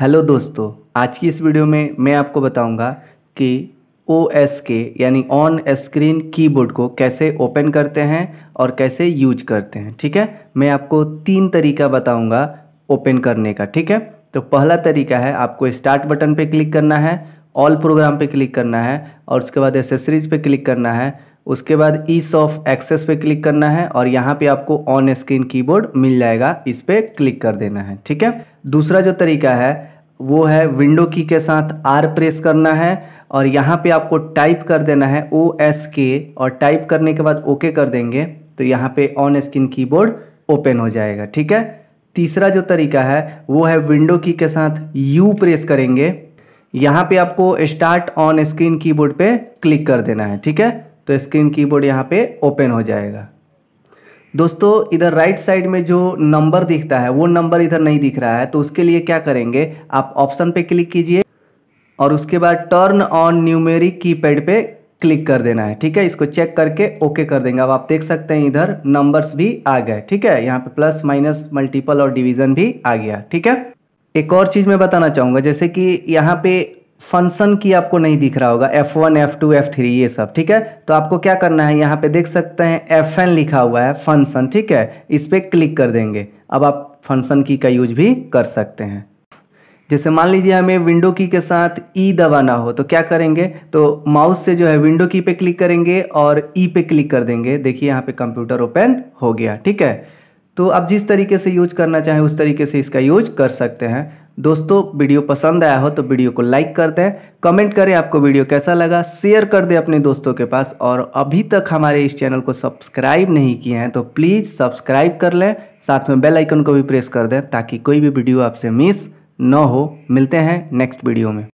hello दोस्तों आज की इस वीडियो में मैं आपको बताऊंगा कि ओ एस के यानी ऑन स्क्रीन कीबोर्ड को कैसे ओपन करते हैं और कैसे यूज करते हैं ठीक है मैं आपको तीन तरीका बताऊंगा ओपन करने का ठीक है तो पहला तरीका है आपको स्टार्ट बटन पे क्लिक करना है ऑल प्रोग्राम पे क्लिक करना है और उसके बाद एसेसरीज पे क्लिक करना है उसके बाद ई सॉफ़ एक्सेस पे क्लिक करना है और यहाँ पे आपको ऑन स्क्रीन कीबोर्ड मिल जाएगा इस पर क्लिक कर देना है ठीक है दूसरा जो तरीका है वो है विंडो की के साथ आर प्रेस करना है और यहाँ पे आपको टाइप कर देना है ओ एस के और टाइप करने के बाद ओके कर देंगे तो यहाँ पे ऑन स्क्रीन कीबोर्ड ओपन हो जाएगा ठीक है तीसरा जो तरीका है वो है विंडो की के साथ यू प्रेस करेंगे यहाँ पे आपको स्टार्ट ऑन स्क्रीन कीबोर्ड पे क्लिक कर देना है ठीक है तो स्क्रीन कीबोर्ड यहाँ पे ओपन हो जाएगा दोस्तों इधर राइट साइड में जो नंबर दिखता है वो नंबर इधर नहीं दिख रहा है तो उसके लिए क्या करेंगे आप ऑप्शन पे क्लिक कीजिए और उसके बाद टर्न ऑन न्यूमेरिक कीपैड पे क्लिक कर देना है ठीक है इसको चेक करके ओके कर देंगे अब आप देख सकते हैं इधर नंबर्स भी आ गए ठीक है यहाँ पे प्लस माइनस मल्टीपल और डिवीजन भी आ गया ठीक है एक और चीज़ मैं बताना चाहूँगा जैसे कि यहाँ पे फंक्शन की आपको नहीं दिख रहा होगा F1, F2, F3 ये सब ठीक है तो आपको क्या करना है यहाँ पे देख सकते हैं Fn लिखा हुआ है फंक्शन ठीक है इस पर क्लिक कर देंगे अब आप फंक्शन की का यूज भी कर सकते हैं जैसे मान लीजिए हमें विंडो की के साथ ई e दबाना हो तो क्या करेंगे तो माउस से जो है विंडो की पे क्लिक करेंगे और ई e पे क्लिक कर देंगे देखिए यहाँ पे कंप्यूटर ओपन हो गया ठीक है तो आप जिस तरीके से यूज करना चाहें उस तरीके से इसका यूज कर सकते हैं दोस्तों वीडियो पसंद आया हो तो वीडियो को लाइक कर दें कमेंट करें आपको वीडियो कैसा लगा शेयर कर दें अपने दोस्तों के पास और अभी तक हमारे इस चैनल को सब्सक्राइब नहीं किए हैं तो प्लीज़ सब्सक्राइब कर लें साथ में बेल आइकन को भी प्रेस कर दें ताकि कोई भी वीडियो आपसे मिस न हो मिलते हैं नेक्स्ट वीडियो में